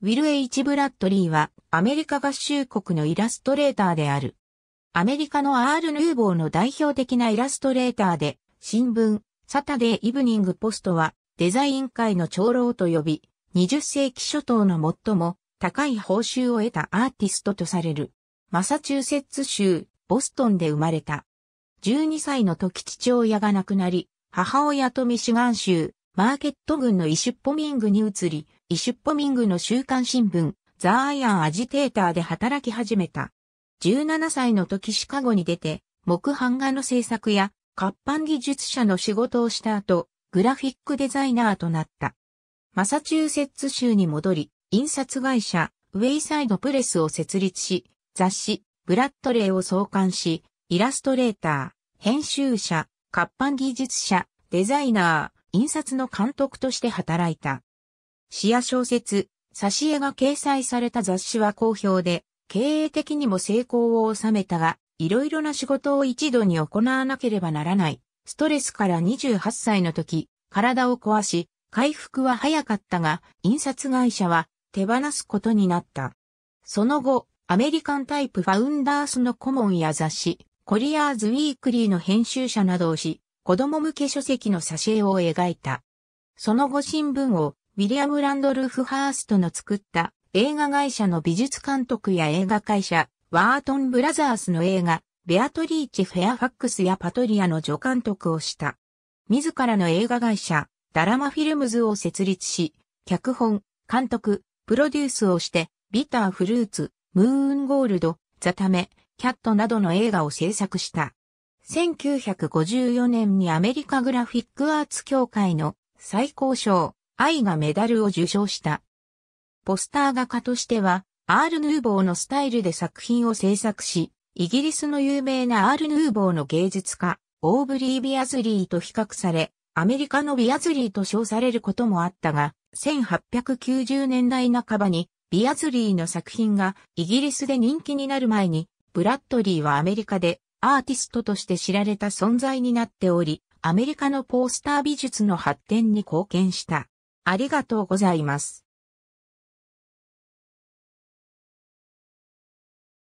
ウィル・エイチ・ブラッドリーはアメリカ合衆国のイラストレーターである。アメリカのアール・ヌーボーの代表的なイラストレーターで、新聞、サタデー・イブニング・ポストはデザイン界の長老と呼び、20世紀初頭の最も高い報酬を得たアーティストとされる。マサチューセッツ州、ボストンで生まれた。12歳の時父親が亡くなり、母親とミシガン州、マーケット軍のイシュッポミングに移り、イシュッポミングの週刊新聞、ザ・アイアン・アジテーターで働き始めた。17歳の時シカゴに出て、木版画の制作や、活版技術者の仕事をした後、グラフィックデザイナーとなった。マサチューセッツ州に戻り、印刷会社、ウェイサイドプレスを設立し、雑誌、ブラッドレイを創刊し、イラストレーター、編集者、活版技術者、デザイナー、印刷の監督として働いた。詩や小説、挿絵が掲載された雑誌は好評で、経営的にも成功を収めたが、いろいろな仕事を一度に行わなければならない。ストレスから28歳の時、体を壊し、回復は早かったが、印刷会社は手放すことになった。その後、アメリカンタイプファウンダースの顧問や雑誌、コリアーズウィークリーの編集者などをし、子供向け書籍の挿絵を描いた。その後新聞をウィリアム・ランドルフ・ハーストの作った映画会社の美術監督や映画会社ワートン・ブラザースの映画ベアトリーチ・フェアファックスやパトリアの助監督をした。自らの映画会社ダラマフィルムズを設立し、脚本、監督、プロデュースをして、ビターフルーツ、ムーンゴールド、ザタメ、キャットなどの映画を制作した。1954年にアメリカグラフィックアーツ協会の最高賞、愛がメダルを受賞した。ポスター画家としては、アール・ヌーボーのスタイルで作品を制作し、イギリスの有名なアール・ヌーボーの芸術家、オーブリー・ビアズリーと比較され、アメリカのビアズリーと称されることもあったが、1890年代半ばに、ビアズリーの作品がイギリスで人気になる前に、ブラッドリーはアメリカでアーティストとして知られた存在になっており、アメリカのポースター美術の発展に貢献した。ありがとうございます。